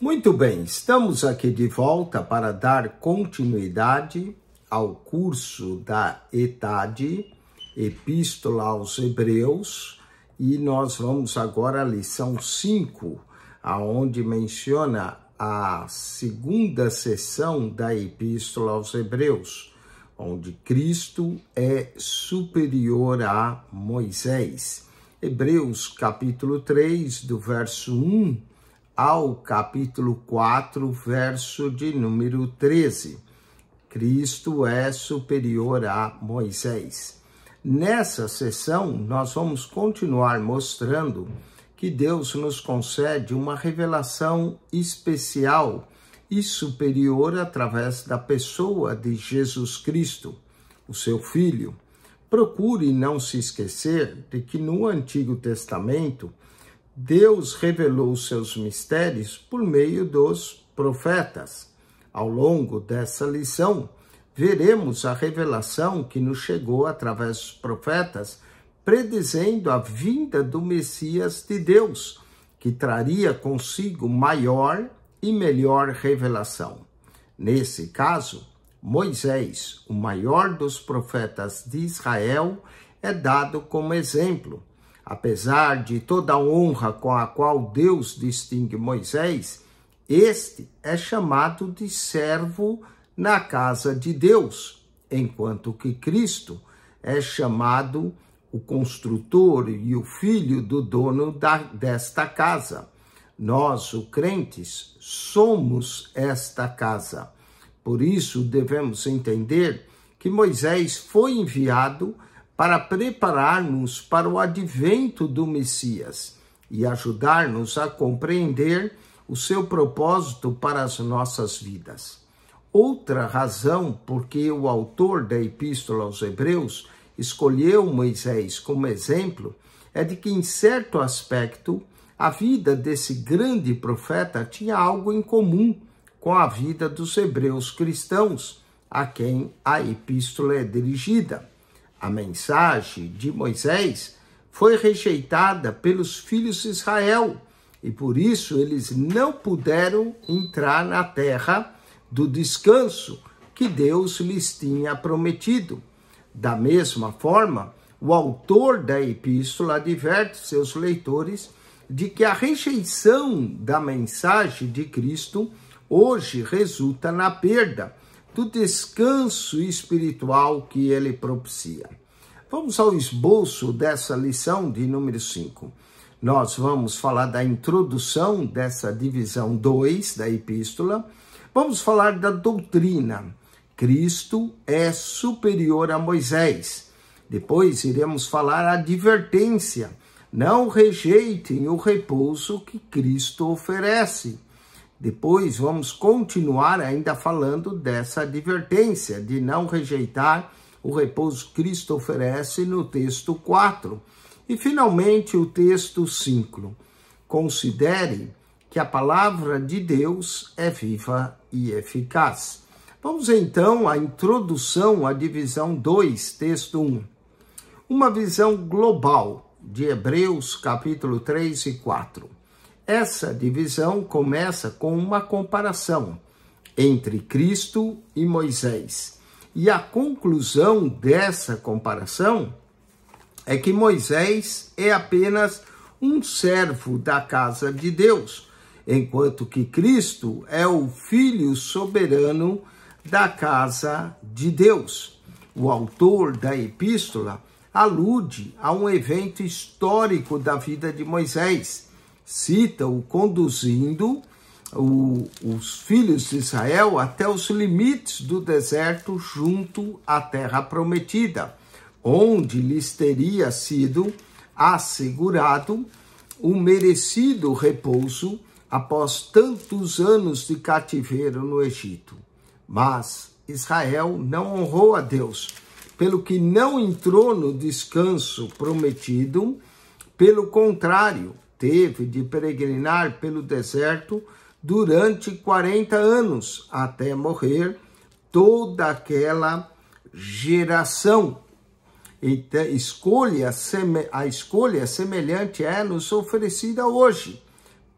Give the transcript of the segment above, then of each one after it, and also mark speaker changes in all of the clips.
Speaker 1: Muito bem, estamos aqui de volta para dar continuidade ao curso da Etade, Epístola aos Hebreus, e nós vamos agora à lição 5, aonde menciona a segunda sessão da Epístola aos Hebreus, onde Cristo é superior a Moisés. Hebreus capítulo 3, do verso 1 ao capítulo 4, verso de número 13. Cristo é superior a Moisés. Nessa sessão, nós vamos continuar mostrando que Deus nos concede uma revelação especial e superior através da pessoa de Jesus Cristo, o seu Filho. Procure não se esquecer de que no Antigo Testamento, Deus revelou seus mistérios por meio dos profetas. Ao longo dessa lição, veremos a revelação que nos chegou através dos profetas, predizendo a vinda do Messias de Deus, que traria consigo maior e melhor revelação. Nesse caso, Moisés, o maior dos profetas de Israel, é dado como exemplo Apesar de toda a honra com a qual Deus distingue Moisés, este é chamado de servo na casa de Deus, enquanto que Cristo é chamado o construtor e o filho do dono da, desta casa. Nós, os crentes, somos esta casa. Por isso devemos entender que Moisés foi enviado para preparar-nos para o advento do Messias e ajudar-nos a compreender o seu propósito para as nossas vidas. Outra razão por que o autor da Epístola aos Hebreus escolheu Moisés como exemplo é de que, em certo aspecto, a vida desse grande profeta tinha algo em comum com a vida dos hebreus cristãos a quem a epístola é dirigida a mensagem de Moisés foi rejeitada pelos filhos de Israel e por isso eles não puderam entrar na terra do descanso que Deus lhes tinha prometido. Da mesma forma, o autor da epístola adverte seus leitores de que a rejeição da mensagem de Cristo hoje resulta na perda do descanso espiritual que ele propicia. Vamos ao esboço dessa lição de número 5. Nós vamos falar da introdução dessa divisão 2 da epístola. Vamos falar da doutrina. Cristo é superior a Moisés. Depois iremos falar a advertência. Não rejeitem o repouso que Cristo oferece. Depois vamos continuar ainda falando dessa advertência de não rejeitar o repouso que Cristo oferece no texto 4. E finalmente o texto 5. Considere que a palavra de Deus é viva e eficaz. Vamos então à introdução à divisão 2, texto 1. Uma visão global de Hebreus capítulo 3 e 4. Essa divisão começa com uma comparação entre Cristo e Moisés. E a conclusão dessa comparação é que Moisés é apenas um servo da casa de Deus, enquanto que Cristo é o filho soberano da casa de Deus. O autor da epístola alude a um evento histórico da vida de Moisés cita o conduzindo o, os filhos de Israel até os limites do deserto junto à terra prometida, onde lhes teria sido assegurado o merecido repouso após tantos anos de cativeiro no Egito. Mas Israel não honrou a Deus, pelo que não entrou no descanso prometido, pelo contrário, teve de peregrinar pelo deserto durante 40 anos, até morrer toda aquela geração. Então, a escolha semelhante é nos oferecida hoje.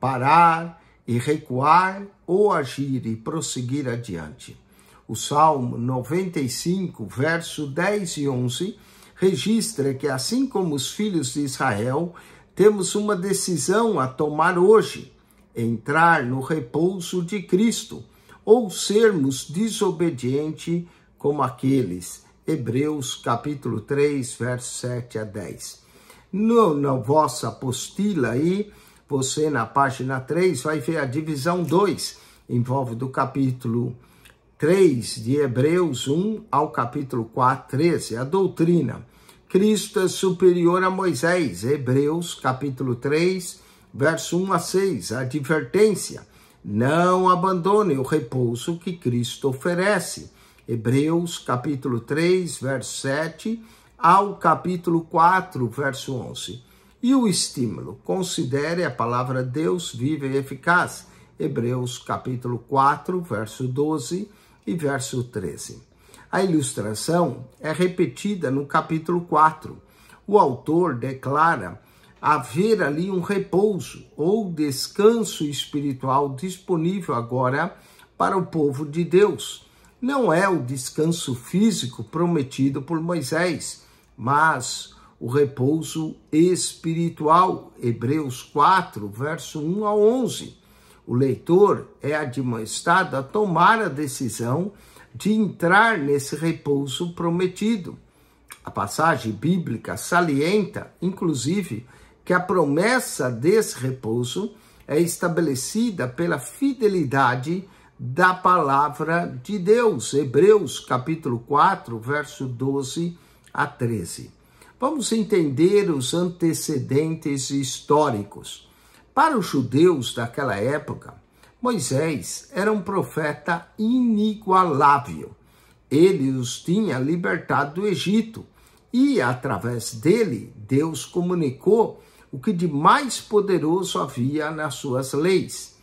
Speaker 1: Parar e recuar ou agir e prosseguir adiante. O Salmo 95, verso 10 e 11, registra que assim como os filhos de Israel temos uma decisão a tomar hoje: entrar no repouso de Cristo ou sermos desobedientes como aqueles. Hebreus capítulo 3, verso 7 a 10. No, na vossa apostila aí, você na página 3 vai ver a divisão 2, envolve do capítulo 3 de Hebreus 1 ao capítulo 4, 13, a doutrina. Cristo é superior a Moisés. Hebreus capítulo 3, verso 1 a 6. Advertência: não abandone o repouso que Cristo oferece. Hebreus capítulo 3, verso 7 ao capítulo 4, verso 11. E o estímulo: considere a palavra Deus viva e eficaz. Hebreus capítulo 4, verso 12 e verso 13. A ilustração é repetida no capítulo 4. O autor declara haver ali um repouso ou descanso espiritual disponível agora para o povo de Deus. Não é o descanso físico prometido por Moisés, mas o repouso espiritual. Hebreus 4, verso 1 a 11. O leitor é admoestado a tomar a decisão de entrar nesse repouso prometido. A passagem bíblica salienta, inclusive, que a promessa desse repouso é estabelecida pela fidelidade da palavra de Deus. Hebreus capítulo 4, verso 12 a 13. Vamos entender os antecedentes históricos. Para os judeus daquela época, Moisés era um profeta inigualável. Ele os tinha libertado do Egito e, através dele, Deus comunicou o que de mais poderoso havia nas suas leis.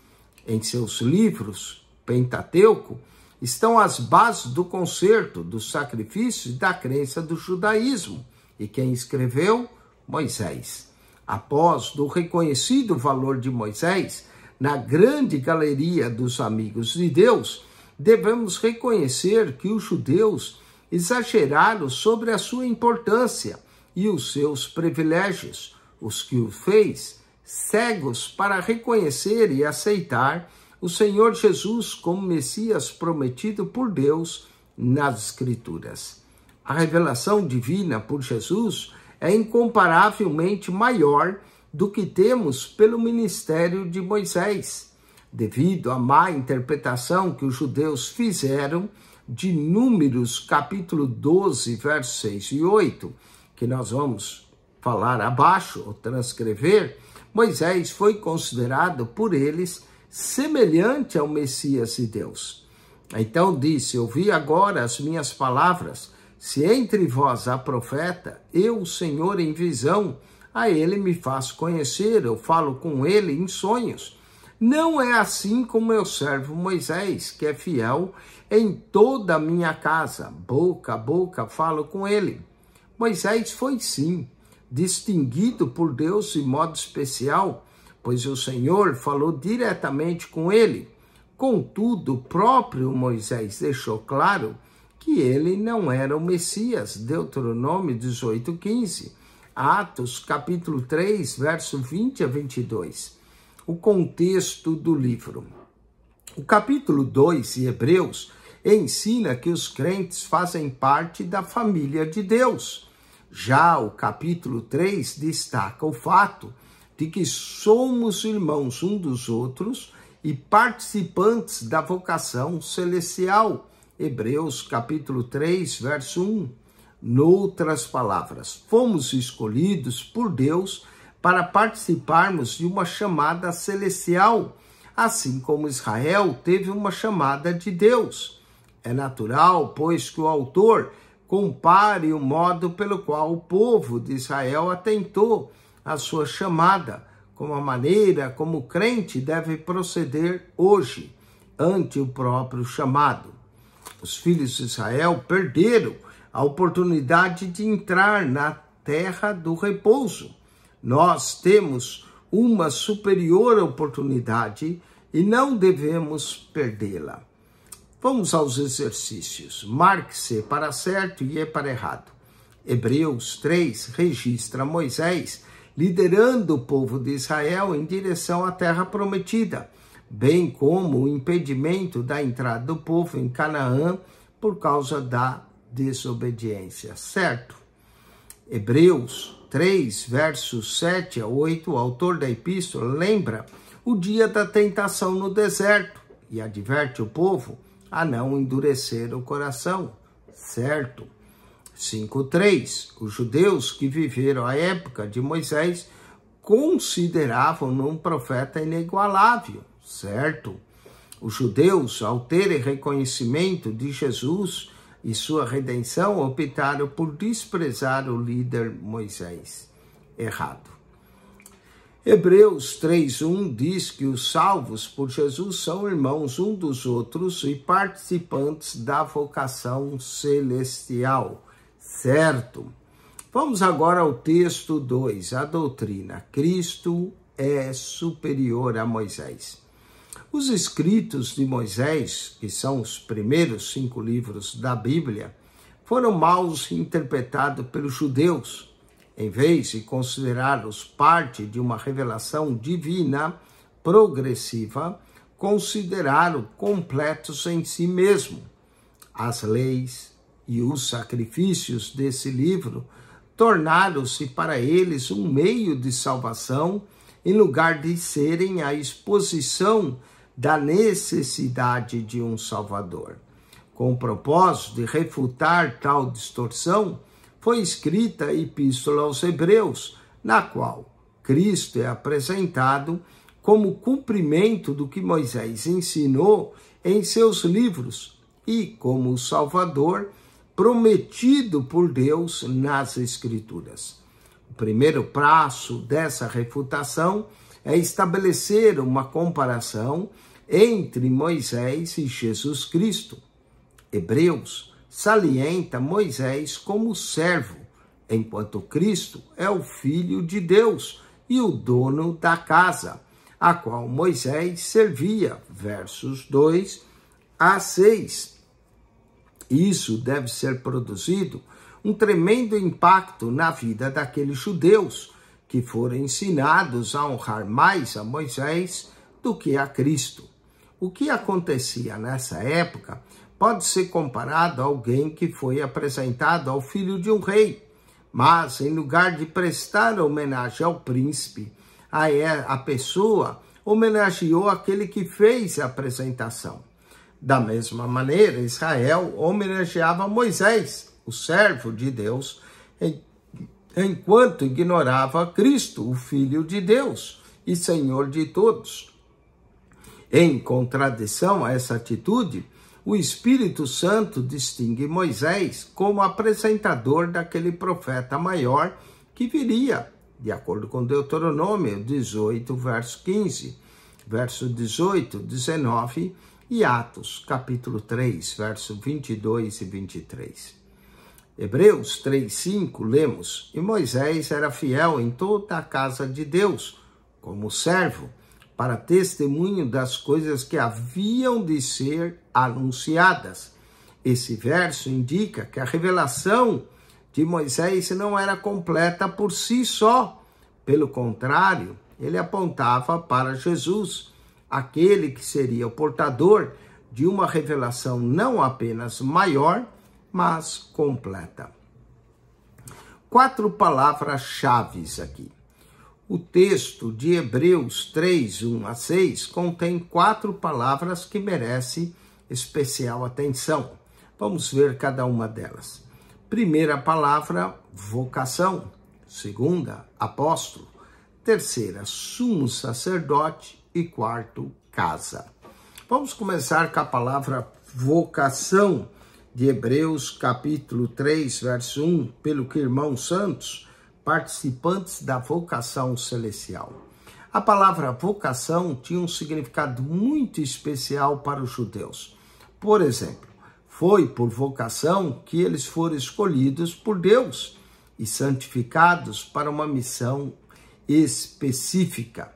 Speaker 1: Em seus livros, Pentateuco, estão as bases do concerto, do sacrifício e da crença do judaísmo. E quem escreveu? Moisés. Após do reconhecido valor de Moisés, na grande galeria dos amigos de Deus, devemos reconhecer que os judeus exageraram sobre a sua importância e os seus privilégios, os que o fez cegos para reconhecer e aceitar o Senhor Jesus como Messias prometido por Deus nas Escrituras. A revelação divina por Jesus é incomparavelmente maior do que temos pelo ministério de Moisés, devido à má interpretação que os judeus fizeram de Números capítulo 12, versos 6 e 8, que nós vamos falar abaixo ou transcrever, Moisés foi considerado por eles semelhante ao Messias de Deus. Então disse: Ouvi agora as minhas palavras. Se entre vós há profeta, eu, o Senhor, em visão, a ele me faço conhecer, eu falo com ele em sonhos. Não é assim como meu servo Moisés, que é fiel em toda a minha casa, boca a boca falo com ele. Moisés foi sim distinguido por Deus de modo especial, pois o Senhor falou diretamente com ele. Contudo, o próprio Moisés deixou claro que ele não era o Messias, Deuteronômio 18:15. Atos, capítulo 3, verso 20 a 22. O contexto do livro. O capítulo 2 de Hebreus ensina que os crentes fazem parte da família de Deus. Já o capítulo 3 destaca o fato de que somos irmãos um dos outros e participantes da vocação celestial. Hebreus capítulo 3, verso 1. Noutras palavras, fomos escolhidos por Deus para participarmos de uma chamada celestial, assim como Israel teve uma chamada de Deus. É natural, pois, que o autor compare o modo pelo qual o povo de Israel atentou à sua chamada, com a maneira como o crente deve proceder hoje ante o próprio chamado. Os filhos de Israel perderam a oportunidade de entrar na terra do repouso. Nós temos uma superior oportunidade e não devemos perdê-la. Vamos aos exercícios. Marque-se para certo e é para errado. Hebreus 3 registra Moisés liderando o povo de Israel em direção à terra prometida, bem como o impedimento da entrada do povo em Canaã por causa da desobediência, certo? Hebreus 3, versos 7 a 8, o autor da epístola lembra o dia da tentação no deserto e adverte o povo a não endurecer o coração, certo? 5.3 Os judeus que viveram a época de Moisés consideravam um profeta inigualável, certo? Os judeus, ao terem reconhecimento de Jesus e sua redenção optaram por desprezar o líder Moisés. Errado. Hebreus 3:1 diz que os salvos por Jesus são irmãos um dos outros e participantes da vocação celestial. Certo? Vamos agora ao texto 2, a doutrina. Cristo é superior a Moisés. Os escritos de Moisés, que são os primeiros cinco livros da Bíblia, foram mal interpretados pelos judeus. Em vez de considerá-los parte de uma revelação divina progressiva, consideraram completos em si mesmo. As leis e os sacrifícios desse livro tornaram-se para eles um meio de salvação, em lugar de serem a exposição da necessidade de um Salvador. Com o propósito de refutar tal distorção, foi escrita a Epístola aos Hebreus, na qual Cristo é apresentado como cumprimento do que Moisés ensinou em seus livros e como o Salvador prometido por Deus nas Escrituras. O primeiro passo dessa refutação é estabelecer uma comparação entre Moisés e Jesus Cristo. Hebreus salienta Moisés como servo, enquanto Cristo é o Filho de Deus e o dono da casa, a qual Moisés servia. Versos 2 a 6. Isso deve ser produzido um tremendo impacto na vida daqueles judeus que foram ensinados a honrar mais a Moisés do que a Cristo. O que acontecia nessa época pode ser comparado a alguém que foi apresentado ao filho de um rei, mas em lugar de prestar homenagem ao príncipe, a é, pessoa homenageou aquele que fez a apresentação. Da mesma maneira, Israel homenageava Moisés, o servo de Deus, enquanto ignorava Cristo, o Filho de Deus e Senhor de todos. Em contradição a essa atitude, o Espírito Santo distingue Moisés como apresentador daquele profeta maior que viria, de acordo com Deuteronômio 18, verso 15, verso 18, 19 e Atos, capítulo 3, verso 22 e 23. Hebreus 3:5 lemos: "E Moisés era fiel em toda a casa de Deus, como servo, para testemunho das coisas que haviam de ser anunciadas." Esse verso indica que a revelação de Moisés não era completa por si só. Pelo contrário, ele apontava para Jesus, aquele que seria o portador de uma revelação não apenas maior, mas completa. Quatro palavras-chave aqui. O texto de Hebreus 3, 1 a 6 contém quatro palavras que merecem especial atenção. Vamos ver cada uma delas. Primeira palavra, vocação. Segunda, apóstolo. Terceira, sumo sacerdote. E quarto, casa. Vamos começar com a palavra vocação de Hebreus, capítulo 3, verso 1, pelo que irmãos santos, participantes da vocação celestial. A palavra vocação tinha um significado muito especial para os judeus. Por exemplo, foi por vocação que eles foram escolhidos por Deus e santificados para uma missão específica.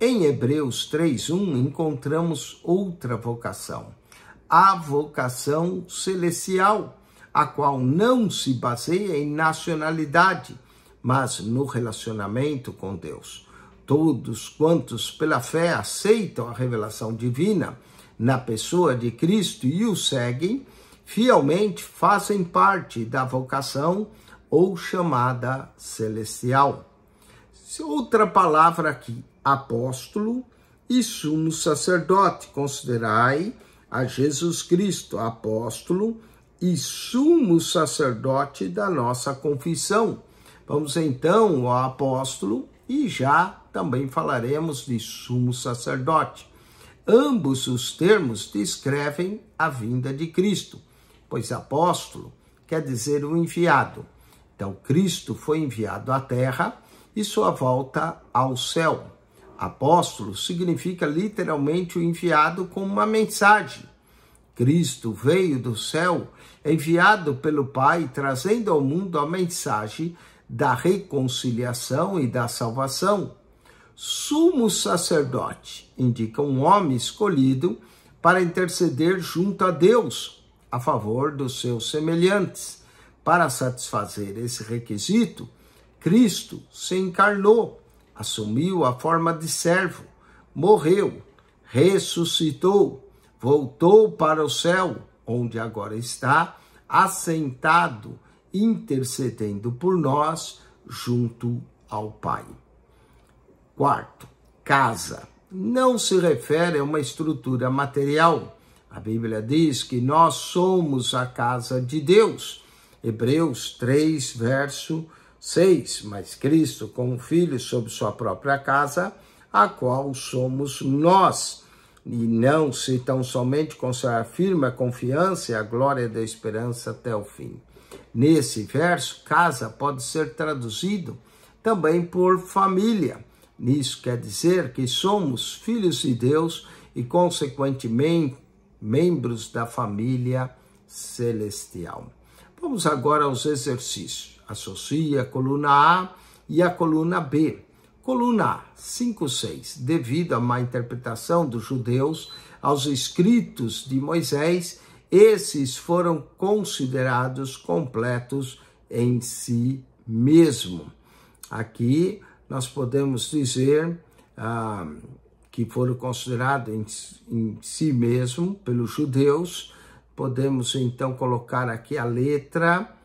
Speaker 1: Em Hebreus 3:1 encontramos outra vocação, a vocação celestial, a qual não se baseia em nacionalidade, mas no relacionamento com Deus. Todos quantos pela fé aceitam a revelação divina na pessoa de Cristo e o seguem, fielmente fazem parte da vocação ou chamada celestial. Outra palavra aqui, apóstolo e sumo sacerdote, considerai a Jesus Cristo, apóstolo e sumo sacerdote da nossa confissão. Vamos então ao apóstolo e já também falaremos de sumo sacerdote. Ambos os termos descrevem a vinda de Cristo, pois apóstolo quer dizer o enviado. Então, Cristo foi enviado à terra e sua volta ao céu. Apóstolo significa literalmente o enviado com uma mensagem. Cristo veio do céu, enviado pelo Pai, trazendo ao mundo a mensagem da reconciliação e da salvação. Sumo sacerdote indica um homem escolhido para interceder junto a Deus a favor dos seus semelhantes. Para satisfazer esse requisito, Cristo se encarnou assumiu a forma de servo, morreu, ressuscitou, voltou para o céu, onde agora está assentado, intercedendo por nós junto ao Pai. Quarto, casa. Não se refere a uma estrutura material. A Bíblia diz que nós somos a casa de Deus. Hebreus 3, verso 6. Mas Cristo, como filho sob sua própria casa, a qual somos nós. E não se tão somente sua firme a confiança e a glória da esperança até o fim. Nesse verso, casa pode ser traduzido também por família. Isso quer dizer que somos filhos de Deus e, consequentemente, membros da família celestial. Vamos agora aos exercícios associa a coluna A e a coluna B. Coluna A, 6. Devido à má interpretação dos judeus aos escritos de Moisés, esses foram considerados completos em si mesmo. Aqui nós podemos dizer ah, que foram considerados em, em si mesmo pelos judeus. Podemos então colocar aqui a letra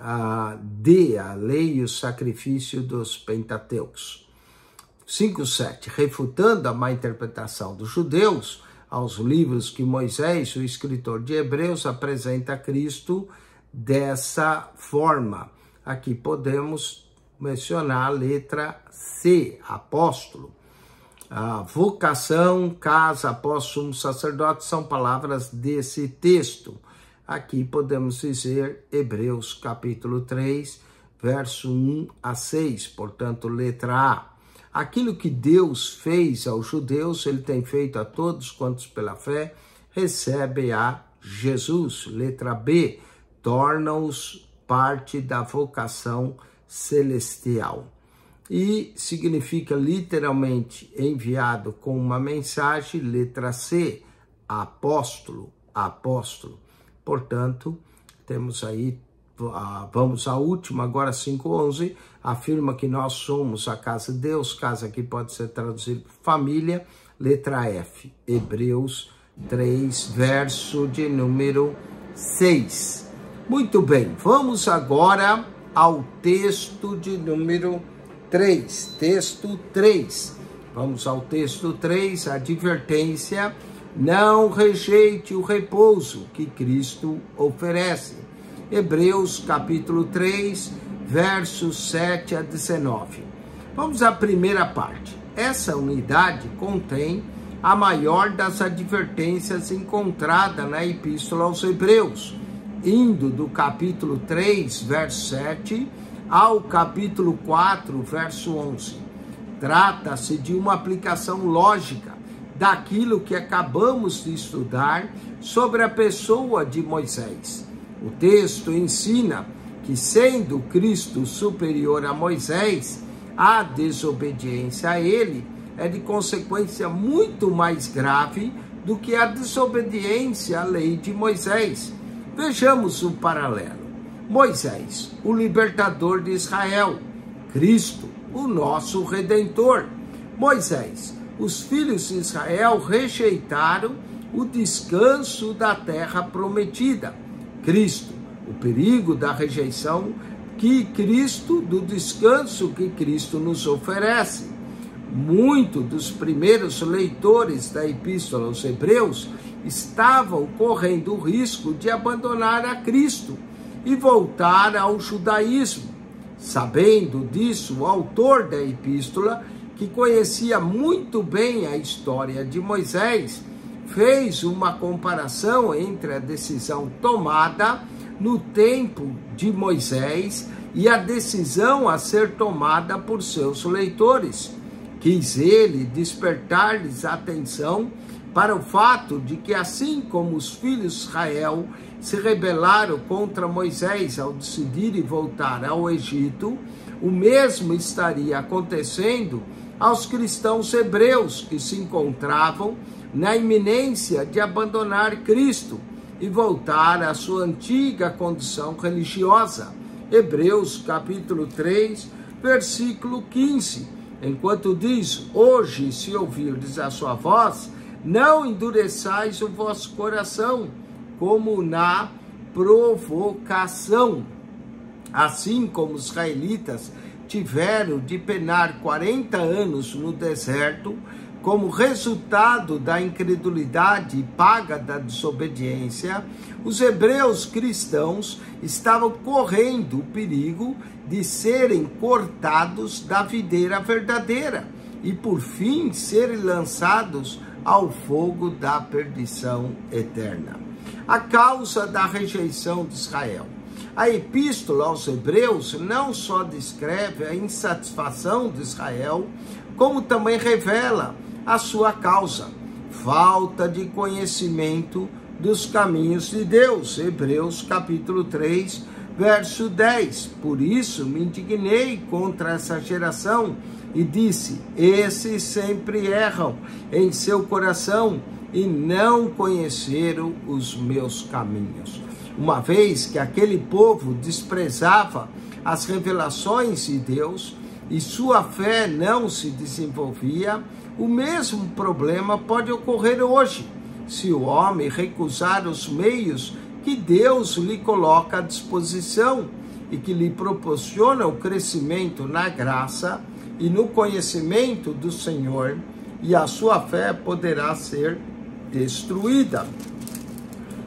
Speaker 1: a D, a lei e o sacrifício dos Pentateucos. 5.7. Refutando a má interpretação dos judeus aos livros que Moisés, o escritor de Hebreus, apresenta a Cristo dessa forma. Aqui podemos mencionar a letra C, apóstolo. A vocação, casa, após sumo sacerdote são palavras desse texto. Aqui podemos dizer Hebreus capítulo 3, verso 1 a 6, portanto, letra A. Aquilo que Deus fez aos judeus, ele tem feito a todos quantos pela fé recebem a Jesus. Letra B, torna-os parte da vocação celestial. E significa literalmente enviado com uma mensagem, letra C, apóstolo, apóstolo. Portanto, temos aí, vamos à última, agora 5.11, afirma que nós somos a casa de Deus, casa que pode ser traduzida por família, letra F, Hebreus 3, verso de número 6. Muito bem, vamos agora ao texto de número 3, texto 3. Vamos ao texto 3, advertência não rejeite o repouso que Cristo oferece. Hebreus capítulo 3, versos 7 a 19. Vamos à primeira parte. Essa unidade contém a maior das advertências encontrada na Epístola aos Hebreus, indo do capítulo 3, verso 7, ao capítulo 4, verso 11. Trata-se de uma aplicação lógica daquilo que acabamos de estudar sobre a pessoa de Moisés. O texto ensina que, sendo Cristo superior a Moisés, a desobediência a ele é de consequência muito mais grave do que a desobediência à lei de Moisés. Vejamos o um paralelo. Moisés, o libertador de Israel, Cristo, o nosso redentor. Moisés, os filhos de Israel rejeitaram o descanso da terra prometida, Cristo. O perigo da rejeição que Cristo, do descanso que Cristo nos oferece. Muito dos primeiros leitores da Epístola aos Hebreus estavam correndo o risco de abandonar a Cristo e voltar ao judaísmo. Sabendo disso, o autor da Epístola que conhecia muito bem a história de Moisés, fez uma comparação entre a decisão tomada no tempo de Moisés e a decisão a ser tomada por seus leitores. Quis ele despertar-lhes a atenção para o fato de que, assim como os filhos de Israel se rebelaram contra Moisés ao decidirem voltar ao Egito, o mesmo estaria acontecendo aos cristãos hebreus que se encontravam na iminência de abandonar Cristo e voltar à sua antiga condição religiosa. Hebreus capítulo 3, versículo 15. Enquanto diz: Hoje, se ouvirdes a sua voz, não endureçais o vosso coração, como na provocação. Assim como os israelitas tiveram de penar 40 anos no deserto como resultado da incredulidade e paga da desobediência, os hebreus cristãos estavam correndo o perigo de serem cortados da videira verdadeira e, por fim, serem lançados ao fogo da perdição eterna. A causa da rejeição de Israel. A epístola aos Hebreus não só descreve a insatisfação de Israel, como também revela a sua causa, falta de conhecimento dos caminhos de Deus. Hebreus capítulo 3, verso 10. Por isso me indignei contra essa geração e disse: Esses sempre erram em seu coração e não conheceram os meus caminhos uma vez que aquele povo desprezava as revelações de Deus e sua fé não se desenvolvia, o mesmo problema pode ocorrer hoje, se o homem recusar os meios que Deus lhe coloca à disposição e que lhe proporciona o crescimento na graça e no conhecimento do Senhor, e a sua fé poderá ser destruída.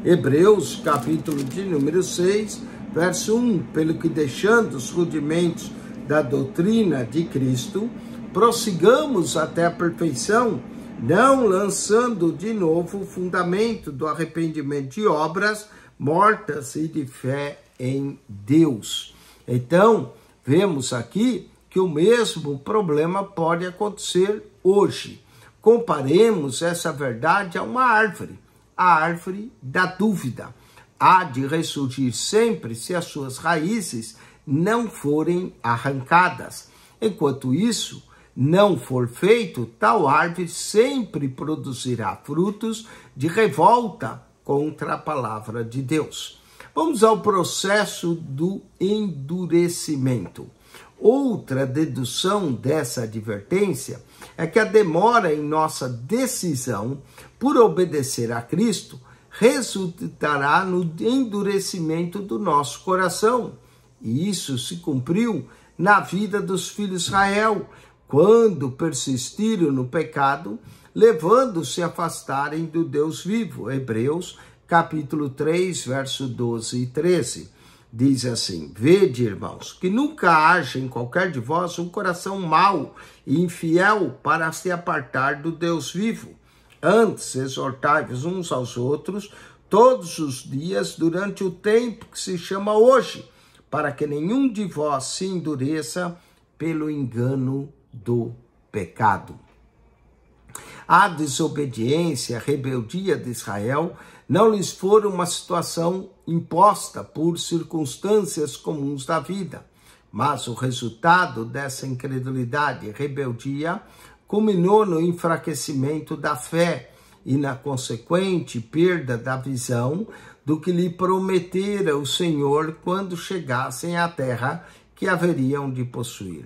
Speaker 1: Hebreus, capítulo de número 6, verso 1, pelo que deixando os rudimentos da doutrina de Cristo, prossigamos até a perfeição, não lançando de novo o fundamento do arrependimento de obras mortas e de fé em Deus. Então, vemos aqui que o mesmo problema pode acontecer hoje. Comparemos essa verdade a uma árvore a árvore da dúvida. Há de ressurgir sempre se as suas raízes não forem arrancadas. Enquanto isso não for feito, tal árvore sempre produzirá frutos de revolta contra a palavra de Deus. Vamos ao processo do endurecimento. Outra dedução dessa advertência é que a demora em nossa decisão por obedecer a Cristo, resultará no endurecimento do nosso coração. E isso se cumpriu na vida dos filhos de Israel, quando persistiram no pecado, levando-se a afastarem do Deus vivo. Hebreus capítulo 3, verso 12 e 13. Diz assim: Vede, irmãos, que nunca haja em qualquer de vós um coração mau e infiel para se apartar do Deus vivo. Antes, exortai-vos uns aos outros todos os dias durante o tempo que se chama hoje, para que nenhum de vós se endureça pelo engano do pecado. A desobediência, a rebeldia de Israel não lhes foram uma situação imposta por circunstâncias comuns da vida, mas o resultado dessa incredulidade e rebeldia culminou no enfraquecimento da fé e na consequente perda da visão do que lhe prometera o Senhor quando chegassem à terra que haveriam de possuir.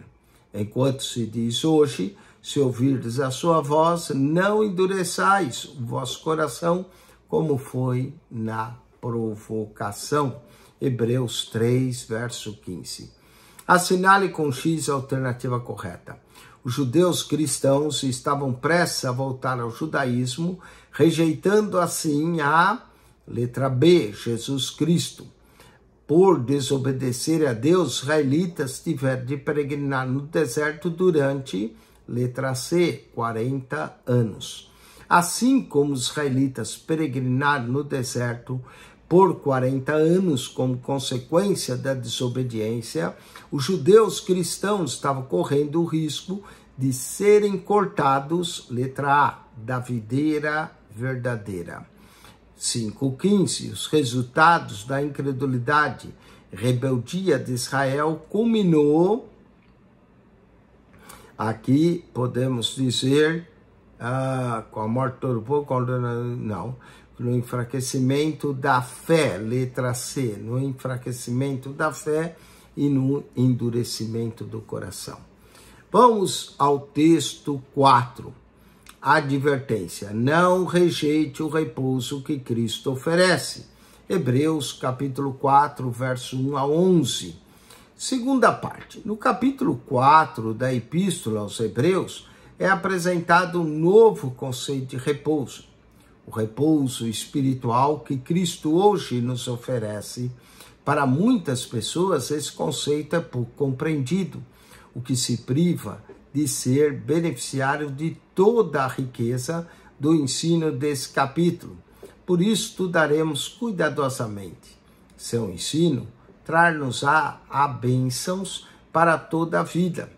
Speaker 1: Enquanto se diz hoje, se ouvirdes a sua voz, não endureçais o vosso coração, como foi na provocação. Hebreus 3, verso 15. Assinale com X a alternativa correta os judeus cristãos estavam prestes a voltar ao judaísmo, rejeitando assim a letra B, Jesus Cristo. Por desobedecer a Deus, os israelitas tiveram de peregrinar no deserto durante, letra C, 40 anos. Assim como os israelitas peregrinaram no deserto, por 40 anos como consequência da desobediência, os judeus cristãos estavam correndo o risco de serem cortados, letra A, da videira verdadeira. 5,15 Os resultados da incredulidade, rebeldia de Israel, culminou. Aqui podemos dizer, ah, com a morte do povo, não, no enfraquecimento da fé, letra C, no enfraquecimento da fé e no endurecimento do coração. Vamos ao texto 4. Advertência: não rejeite o repouso que Cristo oferece. Hebreus capítulo 4, verso 1 a 11. Segunda parte. No capítulo 4 da Epístola aos Hebreus é apresentado um novo conceito de repouso o repouso espiritual que Cristo hoje nos oferece. Para muitas pessoas, esse conceito é pouco compreendido, o que se priva de ser beneficiário de toda a riqueza do ensino desse capítulo. Por isso, estudaremos cuidadosamente. Seu ensino trar-nos-á a bênçãos para toda a vida.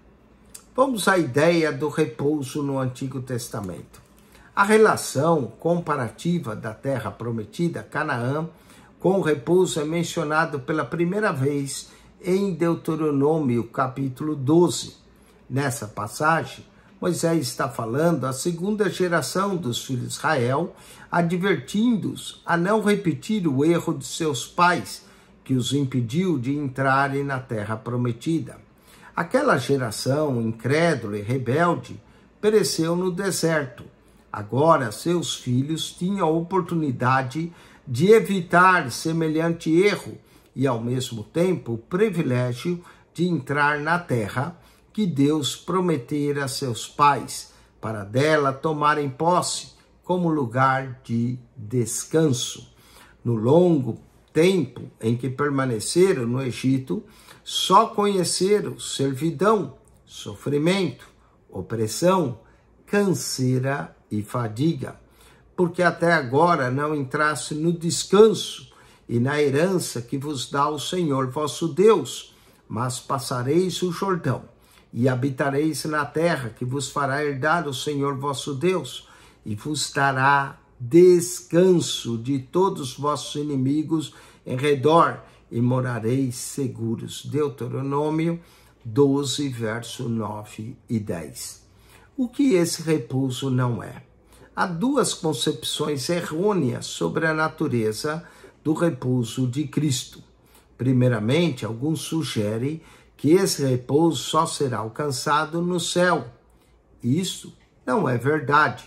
Speaker 1: Vamos à ideia do repouso no Antigo Testamento. A relação comparativa da terra prometida, Canaã, com o repouso é mencionado pela primeira vez em Deuteronômio, capítulo 12. Nessa passagem, Moisés está falando à segunda geração dos filhos de Israel, advertindo-os a não repetir o erro de seus pais, que os impediu de entrarem na terra prometida. Aquela geração incrédula e rebelde pereceu no deserto, Agora, seus filhos tinham a oportunidade de evitar semelhante erro e, ao mesmo tempo, o privilégio de entrar na terra que Deus prometera a seus pais, para dela tomarem posse como lugar de descanso. No longo tempo em que permaneceram no Egito, só conheceram servidão, sofrimento, opressão, canseira e fadiga, porque até agora não entrasse no descanso e na herança que vos dá o Senhor vosso Deus, mas passareis o Jordão e habitareis na terra que vos fará herdar o Senhor vosso Deus, e vos dará descanso de todos vossos inimigos em redor, e morareis seguros. Deuteronômio 12, verso 9 e 10 o que esse repouso não é. Há duas concepções errôneas sobre a natureza do repouso de Cristo. Primeiramente, alguns sugerem que esse repouso só será alcançado no céu. Isso não é verdade,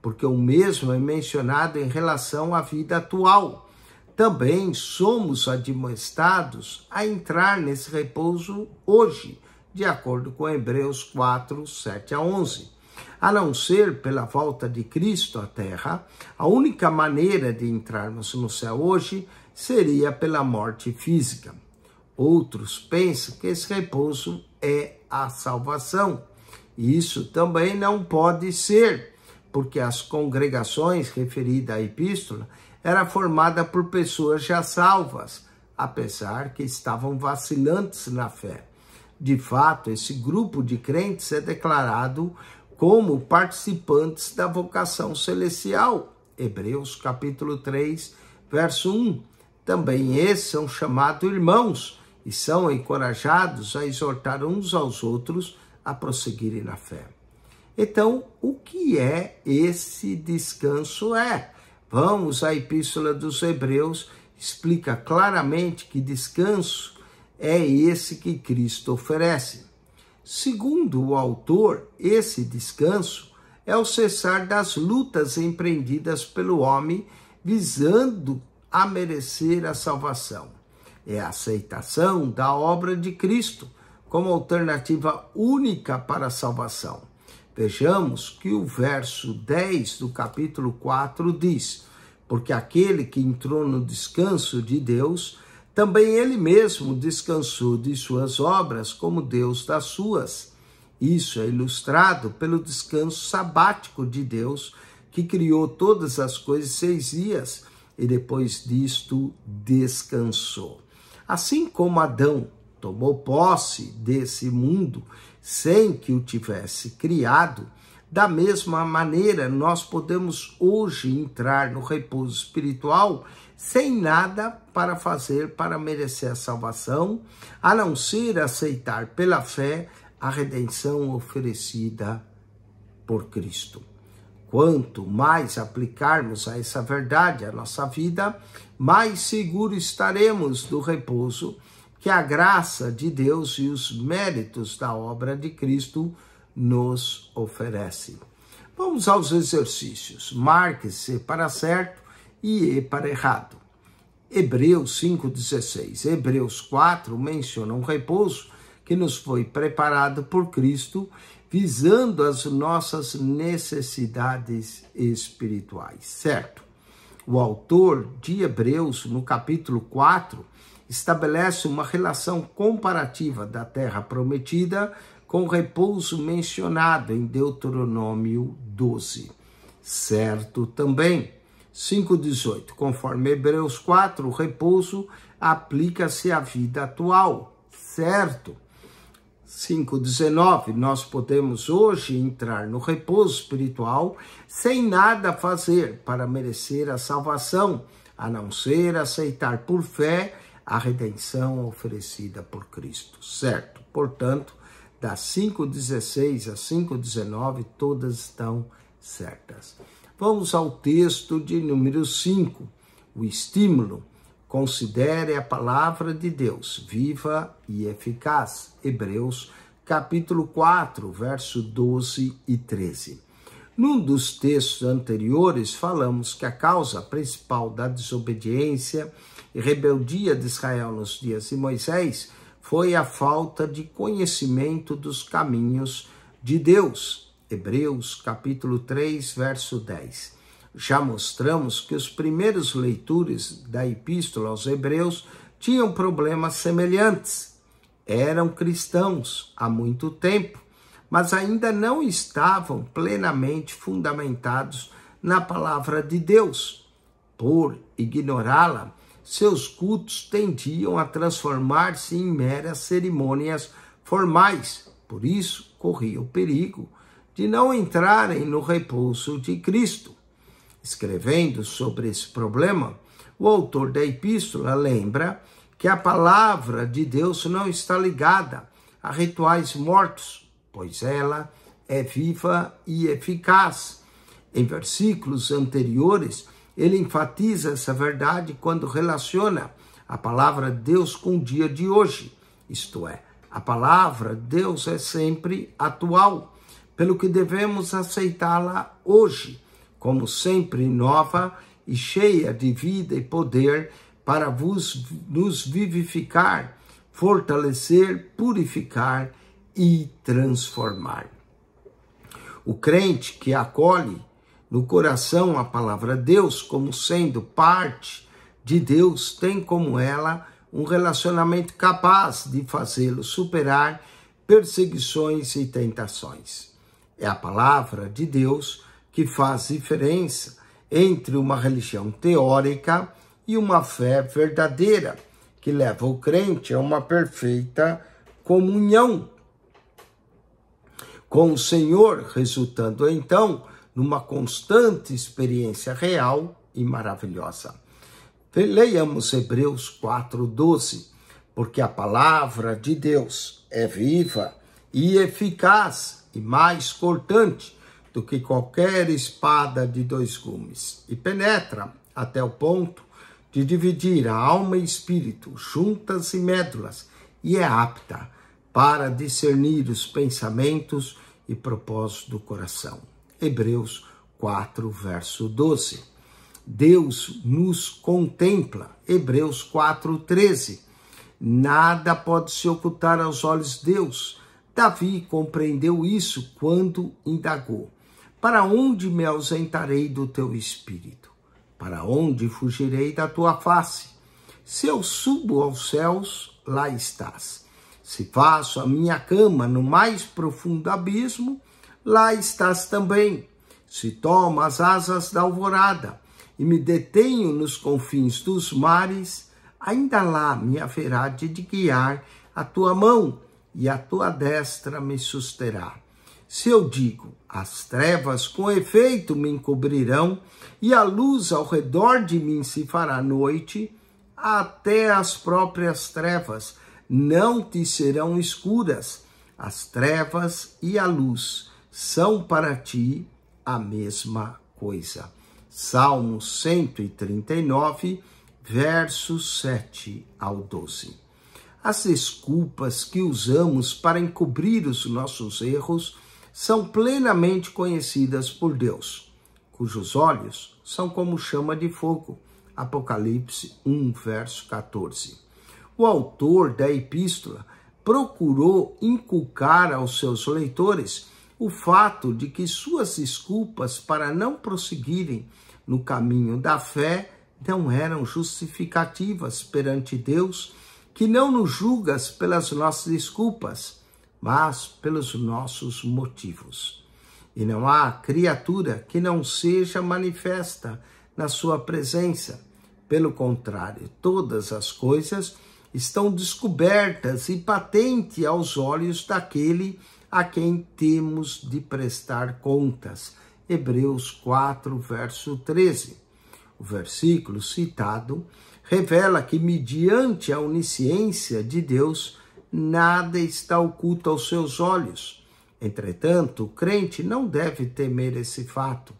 Speaker 1: porque o mesmo é mencionado em relação à vida atual. Também somos admoestados a entrar nesse repouso hoje, de acordo com Hebreus 4, 7 a 11. A não ser pela volta de Cristo à Terra, a única maneira de entrarmos no céu hoje seria pela morte física. Outros pensam que esse repouso é a salvação. E isso também não pode ser, porque as congregações referidas à epístola era formada por pessoas já salvas, apesar que estavam vacilantes na fé de fato, esse grupo de crentes é declarado como participantes da vocação celestial. Hebreus capítulo 3, verso 1. Também esses são chamados irmãos e são encorajados a exortar uns aos outros a prosseguirem na fé. Então, o que é esse descanso é? Vamos à epístola dos Hebreus, explica claramente que descanso é esse que Cristo oferece. Segundo o autor, esse descanso é o cessar das lutas empreendidas pelo homem visando a merecer a salvação. É a aceitação da obra de Cristo como alternativa única para a salvação. Vejamos que o verso 10 do capítulo 4 diz: Porque aquele que entrou no descanso de Deus também ele mesmo descansou de suas obras, como Deus das suas. Isso é ilustrado pelo descanso sabático de Deus, que criou todas as coisas seis dias e depois disto descansou. Assim como Adão tomou posse desse mundo sem que o tivesse criado, da mesma maneira nós podemos hoje entrar no repouso espiritual sem nada para fazer para merecer a salvação, a não ser aceitar pela fé a redenção oferecida por Cristo. Quanto mais aplicarmos a essa verdade à nossa vida, mais seguro estaremos do repouso que a graça de Deus e os méritos da obra de Cristo nos oferecem. Vamos aos exercícios. Marque-se para certo e E para errado. Hebreus 5,16. Hebreus 4 menciona um repouso que nos foi preparado por Cristo, visando as nossas necessidades espirituais, certo? O autor de Hebreus, no capítulo 4, estabelece uma relação comparativa da terra prometida com o repouso mencionado em Deuteronômio 12. Certo também 5,18. Conforme Hebreus 4, o repouso aplica-se à vida atual, certo? 5,19. Nós podemos hoje entrar no repouso espiritual sem nada fazer para merecer a salvação, a não ser aceitar por fé a redenção oferecida por Cristo, certo? Portanto, das 5,16 a 5,19, todas estão certas. Vamos ao texto de número 5, o estímulo. Considere a palavra de Deus viva e eficaz. Hebreus, capítulo 4, verso 12 e 13. Num dos textos anteriores, falamos que a causa principal da desobediência e rebeldia de Israel nos dias de Moisés foi a falta de conhecimento dos caminhos de Deus Hebreus capítulo 3, verso 10. Já mostramos que os primeiros leitores da epístola aos Hebreus tinham problemas semelhantes. Eram cristãos há muito tempo, mas ainda não estavam plenamente fundamentados na palavra de Deus. Por ignorá-la, seus cultos tendiam a transformar-se em meras cerimônias formais. Por isso, corria o perigo de não entrarem no repouso de Cristo. Escrevendo sobre esse problema, o autor da epístola lembra que a palavra de Deus não está ligada a rituais mortos, pois ela é viva e eficaz. Em versículos anteriores, ele enfatiza essa verdade quando relaciona a palavra Deus com o dia de hoje, isto é, a palavra Deus é sempre atual pelo que devemos aceitá-la hoje, como sempre nova e cheia de vida e poder para vos, nos vivificar, fortalecer, purificar e transformar. O crente que acolhe no coração a palavra Deus como sendo parte de Deus tem como ela um relacionamento capaz de fazê-lo superar perseguições e tentações é a palavra de Deus que faz diferença entre uma religião teórica e uma fé verdadeira, que leva o crente a uma perfeita comunhão com o Senhor, resultando então numa constante experiência real e maravilhosa. Leiamos Hebreus 4,12, porque a palavra de Deus é viva e eficaz e mais cortante do que qualquer espada de dois gumes, e penetra até o ponto de dividir a alma e espírito, juntas e médulas, e é apta para discernir os pensamentos e propósitos do coração. Hebreus 4, verso 12. Deus nos contempla. Hebreus 4, 13. Nada pode se ocultar aos olhos de Deus. Davi compreendeu isso quando indagou: Para onde me ausentarei do teu espírito? Para onde fugirei da tua face? Se eu subo aos céus, lá estás. Se faço a minha cama no mais profundo abismo, lá estás também. Se tomo as asas da alvorada e me detenho nos confins dos mares, ainda lá me haverá de guiar a tua mão e a tua destra me susterá. Se eu digo, as trevas com efeito me encobrirão, e a luz ao redor de mim se fará noite, até as próprias trevas não te serão escuras. As trevas e a luz são para ti a mesma coisa. Salmo 139, versos 7 ao 12. As desculpas que usamos para encobrir os nossos erros são plenamente conhecidas por Deus, cujos olhos são como chama de fogo. Apocalipse 1, verso 14. O autor da epístola procurou inculcar aos seus leitores o fato de que suas desculpas para não prosseguirem no caminho da fé não eram justificativas perante Deus que não nos julgas pelas nossas desculpas, mas pelos nossos motivos. E não há criatura que não seja manifesta na sua presença. Pelo contrário, todas as coisas estão descobertas e patente aos olhos daquele a quem temos de prestar contas. Hebreus 4, verso 13. O versículo citado revela que, mediante a onisciência de Deus, nada está oculto aos seus olhos. Entretanto, o crente não deve temer esse fato.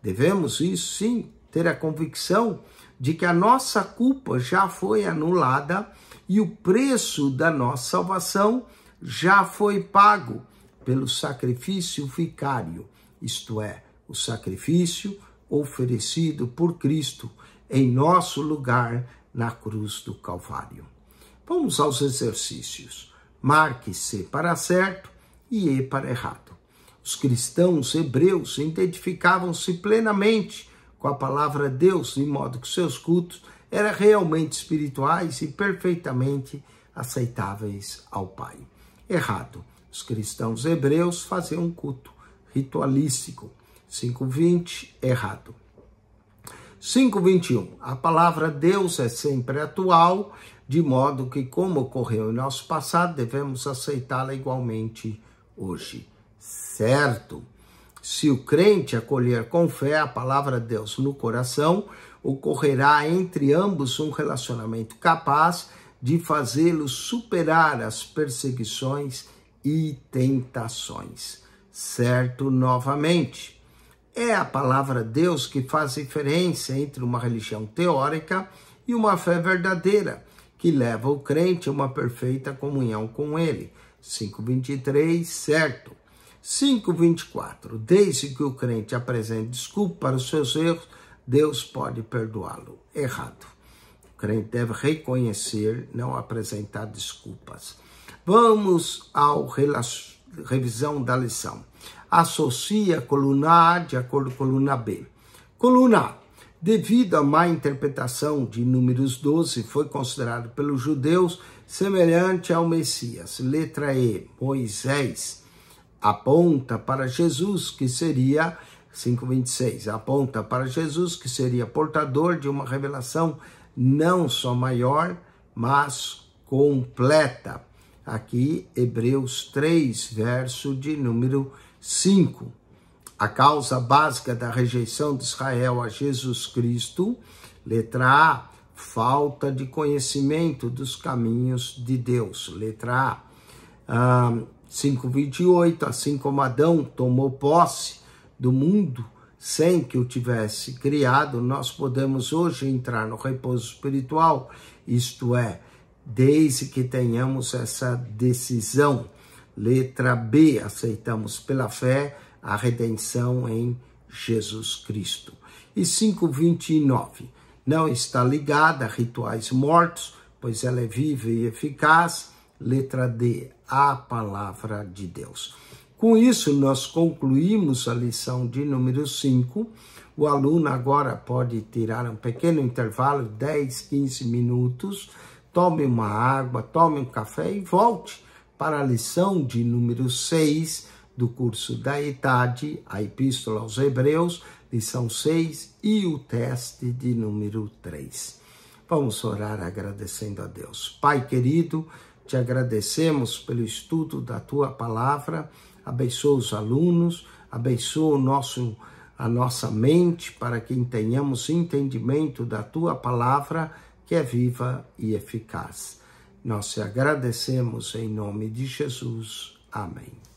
Speaker 1: Devemos, isso sim, ter a convicção de que a nossa culpa já foi anulada e o preço da nossa salvação já foi pago pelo sacrifício vicário, isto é, o sacrifício oferecido por Cristo em nosso lugar na cruz do Calvário. Vamos aos exercícios. Marque C para certo e E para errado. Os cristãos hebreus identificavam-se plenamente com a palavra Deus, de modo que seus cultos eram realmente espirituais e perfeitamente aceitáveis ao Pai. Errado. Os cristãos hebreus faziam um culto ritualístico. 5.20, errado. 5:21. A palavra Deus é sempre atual, de modo que como ocorreu em nosso passado, devemos aceitá-la igualmente hoje. Certo? Se o crente acolher com fé a palavra de Deus no coração, ocorrerá entre ambos um relacionamento capaz de fazê-lo superar as perseguições e tentações. Certo, novamente. É a palavra Deus que faz diferença entre uma religião teórica e uma fé verdadeira, que leva o crente a uma perfeita comunhão com ele. 5,23, certo. 5,24. Desde que o crente apresente desculpa para os seus erros, Deus pode perdoá-lo. Errado. O crente deve reconhecer, não apresentar desculpas. Vamos à revisão da lição associa a coluna A de acordo com a coluna B. Coluna A. Devido à má interpretação de Números 12, foi considerado pelos judeus semelhante ao Messias. Letra E. Moisés aponta para Jesus, que seria 5:26. Aponta para Jesus, que seria portador de uma revelação não só maior, mas completa. Aqui, Hebreus 3, verso de número 26. 5. A causa básica da rejeição de Israel a Jesus Cristo, letra A, falta de conhecimento dos caminhos de Deus, letra A. Ah, 5,28, assim como Adão tomou posse do mundo sem que o tivesse criado, nós podemos hoje entrar no repouso espiritual, isto é, desde que tenhamos essa decisão Letra B, aceitamos pela fé a redenção em Jesus Cristo. E 5,29, não está ligada a rituais mortos, pois ela é viva e eficaz. Letra D, a palavra de Deus. Com isso, nós concluímos a lição de número 5. O aluno agora pode tirar um pequeno intervalo, 10, 15 minutos, tome uma água, tome um café e volte para a lição de número 6 do curso da idade, a Epístola aos Hebreus, lição 6 e o teste de número 3. Vamos orar agradecendo a Deus. Pai querido, te agradecemos pelo estudo da tua palavra. Abençoa os alunos, abençoa o nosso a nossa mente para que tenhamos entendimento da tua palavra que é viva e eficaz. Nós te agradecemos em nome de Jesus. Amém.